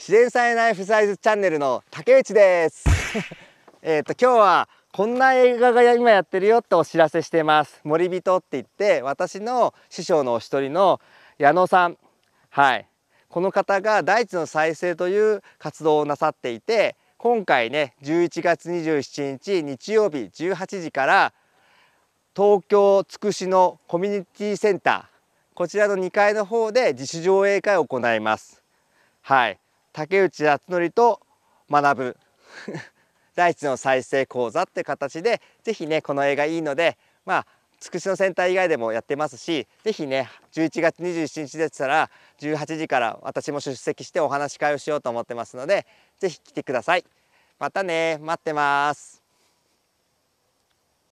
自然災害フサイズチャンネルの竹内です えっと今日はこんな映画が今やってるよってお知らせしてます森人って言って私の師匠のお一人の矢野さんはいこの方が大地の再生という活動をなさっていて今回ね11月27日日曜日18時から東京つくしのコミュニティセンターこちらの2階の方で自主上映会を行いますはい竹内敦則と学ぶ大地 の再生講座って形で是非ねこの映画いいのでまあつくしのセンター以外でもやってますし是非ね11月27日でしたら18時から私も出席してお話し会をしようと思ってますので是非来てくださいまたね待ってます